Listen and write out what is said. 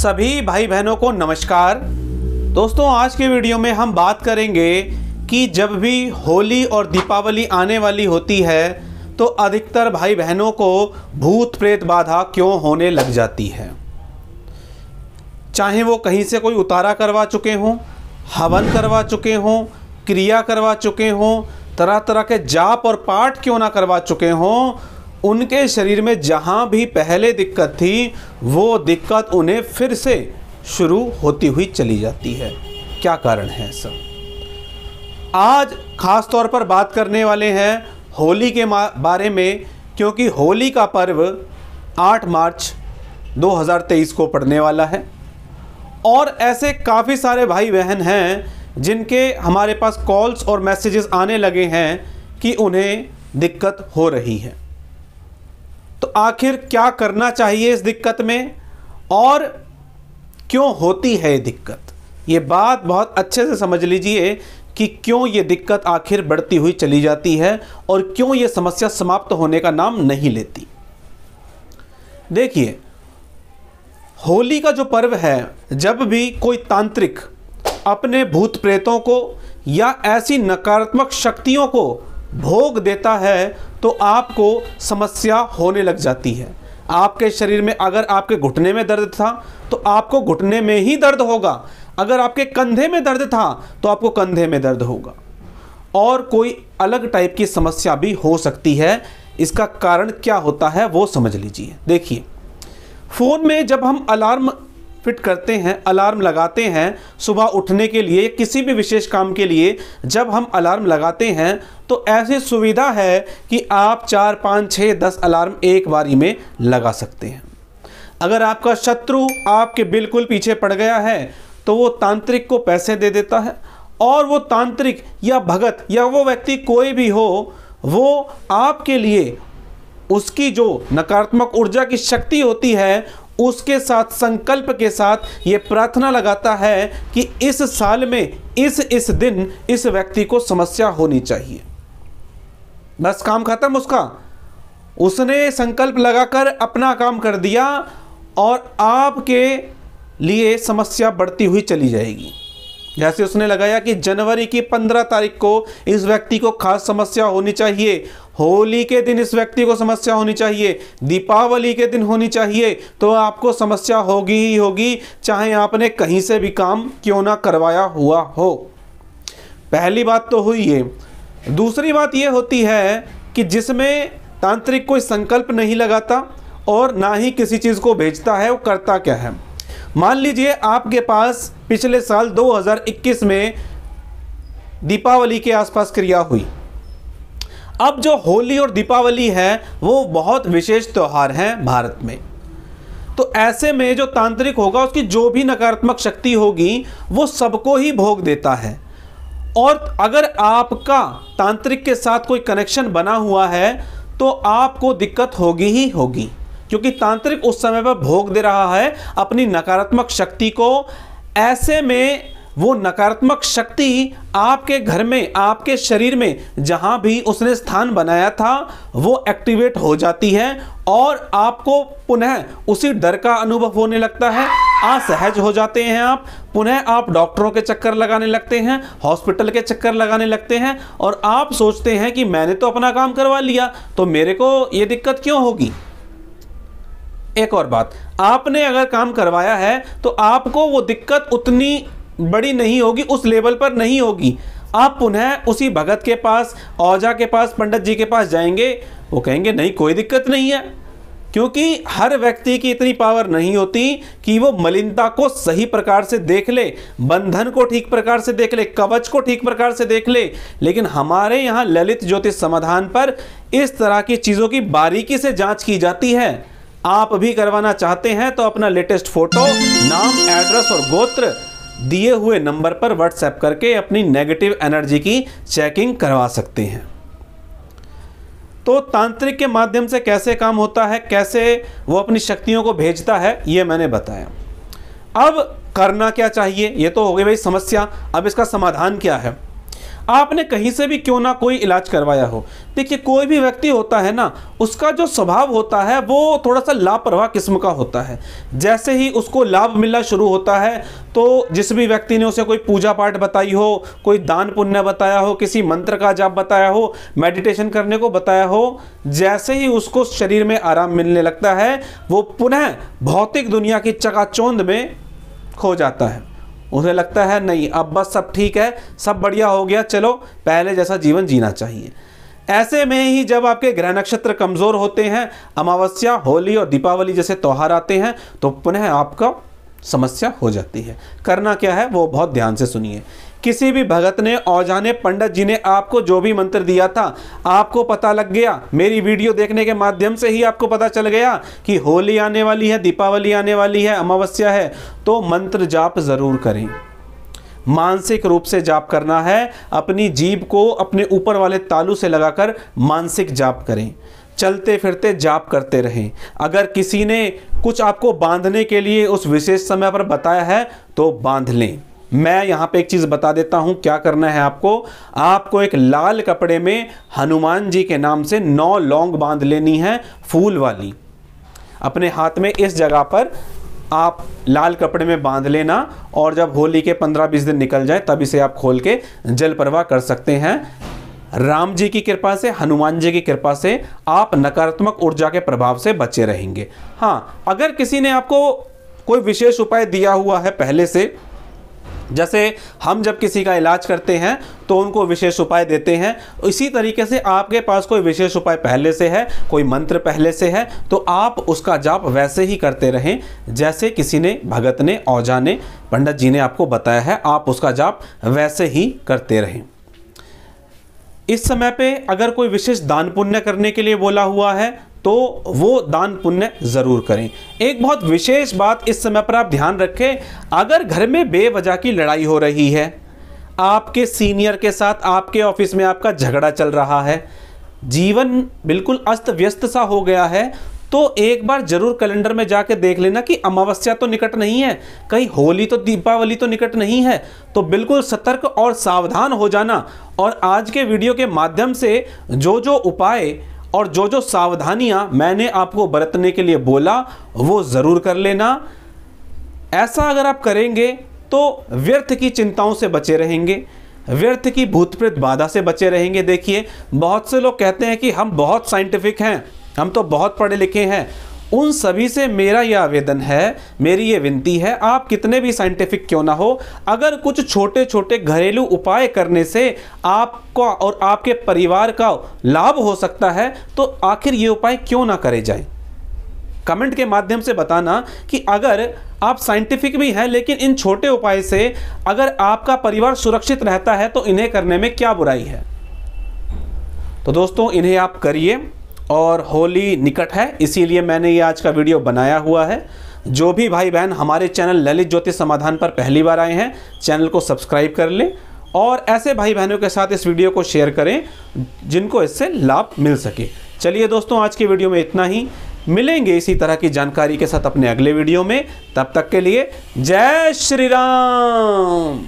सभी भाई बहनों को नमस्कार दोस्तों आज के वीडियो में हम बात करेंगे कि जब भी होली और दीपावली आने वाली होती है तो अधिकतर भाई बहनों को भूत प्रेत बाधा क्यों होने लग जाती है चाहे वो कहीं से कोई उतारा करवा चुके हों हवन करवा चुके हों क्रिया करवा चुके हों तरह तरह के जाप और पाठ क्यों ना करवा चुके हों उनके शरीर में जहाँ भी पहले दिक्कत थी वो दिक्कत उन्हें फिर से शुरू होती हुई चली जाती है क्या कारण है सब आज खास तौर पर बात करने वाले हैं होली के बारे में क्योंकि होली का पर्व 8 मार्च 2023 को पड़ने वाला है और ऐसे काफ़ी सारे भाई बहन हैं जिनके हमारे पास कॉल्स और मैसेजेस आने लगे हैं कि उन्हें दिक्कत हो रही है तो आखिर क्या करना चाहिए इस दिक्कत में और क्यों होती है ये दिक्कत ये बात बहुत अच्छे से समझ लीजिए कि क्यों ये दिक्कत आखिर बढ़ती हुई चली जाती है और क्यों ये समस्या समाप्त होने का नाम नहीं लेती देखिए होली का जो पर्व है जब भी कोई तांत्रिक अपने भूत प्रेतों को या ऐसी नकारात्मक शक्तियों को भोग देता है तो आपको समस्या होने लग जाती है आपके शरीर में अगर आपके घुटने में दर्द था तो आपको घुटने में ही दर्द होगा अगर आपके कंधे में दर्द था तो आपको कंधे में दर्द होगा और कोई अलग टाइप की समस्या भी हो सकती है इसका कारण क्या होता है वो समझ लीजिए देखिए फ़ोन में जब हम अलार्म फिट करते हैं अलार्म लगाते हैं सुबह उठने के लिए किसी भी विशेष काम के लिए जब हम अलार्म लगाते हैं तो ऐसी सुविधा है कि आप चार पाँच छः दस अलार्म एक बारी में लगा सकते हैं अगर आपका शत्रु आपके बिल्कुल पीछे पड़ गया है तो वो तांत्रिक को पैसे दे देता है और वो तांत्रिक या भगत या वो व्यक्ति कोई भी हो वो आपके लिए उसकी जो नकारात्मक ऊर्जा की शक्ति होती है उसके साथ संकल्प के साथ ये प्रार्थना लगाता है कि इस साल में इस इस दिन इस व्यक्ति को समस्या होनी चाहिए बस काम खत्म उसका उसने संकल्प लगाकर अपना काम कर दिया और आपके लिए समस्या बढ़ती हुई चली जाएगी जैसे उसने लगाया कि जनवरी की पंद्रह तारीख को इस व्यक्ति को खास समस्या होनी चाहिए होली के दिन इस व्यक्ति को समस्या होनी चाहिए दीपावली के दिन होनी चाहिए तो आपको समस्या होगी ही होगी चाहे आपने कहीं से भी काम क्यों ना करवाया हुआ हो पहली बात तो हुई है दूसरी बात यह होती है कि जिसमें तांत्रिक कोई संकल्प नहीं लगाता और ना ही किसी चीज़ को भेजता है वो करता क्या है मान लीजिए आपके पास पिछले साल 2021 में दीपावली के आसपास क्रिया हुई अब जो होली और दीपावली है वो बहुत विशेष त्यौहार हैं भारत में तो ऐसे में जो तांत्रिक होगा उसकी जो भी नकारात्मक शक्ति होगी वो सबको ही भोग देता है और अगर आपका तांत्रिक के साथ कोई कनेक्शन बना हुआ है तो आपको दिक्कत होगी ही होगी क्योंकि तांत्रिक उस समय पर भोग दे रहा है अपनी नकारात्मक शक्ति को ऐसे में वो नकारात्मक शक्ति आपके घर में आपके शरीर में जहाँ भी उसने स्थान बनाया था वो एक्टिवेट हो जाती है और आपको पुनः उसी डर का अनुभव होने लगता है असहज हो जाते हैं आप पुनः आप डॉक्टरों के चक्कर लगाने लगते हैं हॉस्पिटल के चक्कर लगाने लगते हैं और आप सोचते हैं कि मैंने तो अपना काम करवा लिया तो मेरे को ये दिक्कत क्यों होगी एक और बात आपने अगर काम करवाया है तो आपको वो दिक्कत उतनी बड़ी नहीं होगी उस लेवल पर नहीं होगी आप पुनः उसी भगत के पास औजा के पास पंडित जी के पास जाएंगे वो कहेंगे नहीं कोई दिक्कत नहीं है क्योंकि हर व्यक्ति की इतनी पावर नहीं होती कि वो मलिनता को सही प्रकार से देख ले बंधन को ठीक प्रकार से देख ले कवच को ठीक प्रकार से देख ले लेकिन हमारे यहाँ ललित ज्योतिष समाधान पर इस तरह की चीज़ों की बारीकी से जांच की जाती है आप भी करवाना चाहते हैं तो अपना लेटेस्ट फोटो नाम एड्रेस और गोत्र दिए हुए नंबर पर व्हाट्सएप करके अपनी नेगेटिव एनर्जी की चेकिंग करवा सकते हैं तो तांत्रिक के माध्यम से कैसे काम होता है कैसे वो अपनी शक्तियों को भेजता है ये मैंने बताया अब करना क्या चाहिए ये तो हो गई भाई समस्या अब इसका समाधान क्या है आपने कहीं से भी क्यों ना कोई इलाज करवाया हो देखिए कोई भी व्यक्ति होता है ना उसका जो स्वभाव होता है वो थोड़ा सा लापरवाह किस्म का होता है जैसे ही उसको लाभ मिलना शुरू होता है तो जिस भी व्यक्ति ने उसे कोई पूजा पाठ बताई हो कोई दान पुण्य बताया हो किसी मंत्र का जाप बताया हो मेडिटेशन करने को बताया हो जैसे ही उसको शरीर में आराम मिलने लगता है वो पुनः भौतिक दुनिया की चकाचौंध में खो जाता है उन्हें लगता है नहीं अब बस सब ठीक है सब बढ़िया हो गया चलो पहले जैसा जीवन जीना चाहिए ऐसे में ही जब आपके ग्रह नक्षत्र कमज़ोर होते हैं अमावस्या होली और दीपावली जैसे त्यौहार आते हैं तो पुनः आपका समस्या हो जाती है करना क्या है वो बहुत ध्यान से सुनिए किसी भी भगत ने औजाने पंडित जी ने आपको जो भी मंत्र दिया था आपको पता लग गया मेरी वीडियो देखने के माध्यम से ही आपको पता चल गया कि होली आने वाली है दीपावली आने वाली है अमावस्या है तो मंत्र जाप ज़रूर करें मानसिक रूप से जाप करना है अपनी जीभ को अपने ऊपर वाले तालू से लगाकर मानसिक जाप करें चलते फिरते जाप करते रहें अगर किसी ने कुछ आपको बांधने के लिए उस विशेष समय पर बताया है तो बांध लें मैं यहां पे एक चीज़ बता देता हूं क्या करना है आपको आपको एक लाल कपड़े में हनुमान जी के नाम से नौ लौंग बांध लेनी है फूल वाली अपने हाथ में इस जगह पर आप लाल कपड़े में बांध लेना और जब होली के पंद्रह बीस दिन निकल जाए तब इसे आप खोल के जल प्रवाह कर सकते हैं राम जी की कृपा से हनुमान जी की कृपा से आप नकारात्मक ऊर्जा के प्रभाव से बचे रहेंगे हाँ अगर किसी ने आपको कोई विशेष उपाय दिया हुआ है पहले से जैसे हम जब किसी का इलाज करते हैं तो उनको विशेष उपाय देते हैं इसी तरीके से आपके पास कोई विशेष उपाय पहले से है कोई मंत्र पहले से है तो आप उसका जाप वैसे ही करते रहें जैसे किसी ने भगत ने औजा ने पंडित जी ने आपको बताया है आप उसका जाप वैसे ही करते रहें इस समय पे अगर कोई विशेष दान पुण्य करने के लिए बोला हुआ है तो वो दान पुण्य ज़रूर करें एक बहुत विशेष बात इस समय पर आप ध्यान रखें अगर घर में बेवजह की लड़ाई हो रही है आपके सीनियर के साथ आपके ऑफिस में आपका झगड़ा चल रहा है जीवन बिल्कुल अस्त व्यस्त सा हो गया है तो एक बार जरूर कैलेंडर में जाके देख लेना कि अमावस्या तो निकट नहीं है कहीं होली तो दीपावली तो निकट नहीं है तो बिल्कुल सतर्क और सावधान हो जाना और आज के वीडियो के माध्यम से जो जो उपाय और जो जो सावधानियां मैंने आपको बरतने के लिए बोला वो ज़रूर कर लेना ऐसा अगर आप करेंगे तो व्यर्थ की चिंताओं से बचे रहेंगे व्यर्थ की भूतप्रेत बाधा से बचे रहेंगे देखिए बहुत से लोग कहते हैं कि हम बहुत साइंटिफिक हैं हम तो बहुत पढ़े लिखे हैं उन सभी से मेरा यह आवेदन है मेरी ये विनती है आप कितने भी साइंटिफिक क्यों ना हो अगर कुछ छोटे छोटे घरेलू उपाय करने से आपका और आपके परिवार का लाभ हो सकता है तो आखिर ये उपाय क्यों ना करे जाए कमेंट के माध्यम से बताना कि अगर आप साइंटिफिक भी हैं लेकिन इन छोटे उपाय से अगर आपका परिवार सुरक्षित रहता है तो इन्हें करने में क्या बुराई है तो दोस्तों इन्हें आप करिए और होली निकट है इसीलिए मैंने ये आज का वीडियो बनाया हुआ है जो भी भाई बहन हमारे चैनल ललित ज्योतिष समाधान पर पहली बार आए हैं चैनल को सब्सक्राइब कर लें और ऐसे भाई बहनों के साथ इस वीडियो को शेयर करें जिनको इससे लाभ मिल सके चलिए दोस्तों आज के वीडियो में इतना ही मिलेंगे इसी तरह की जानकारी के साथ अपने अगले वीडियो में तब तक के लिए जय श्री राम